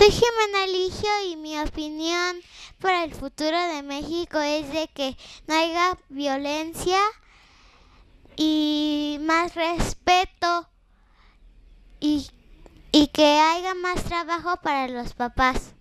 Soy Jimena Ligio y mi opinión para el futuro de México es de que no haya violencia y más respeto y, y que haya más trabajo para los papás.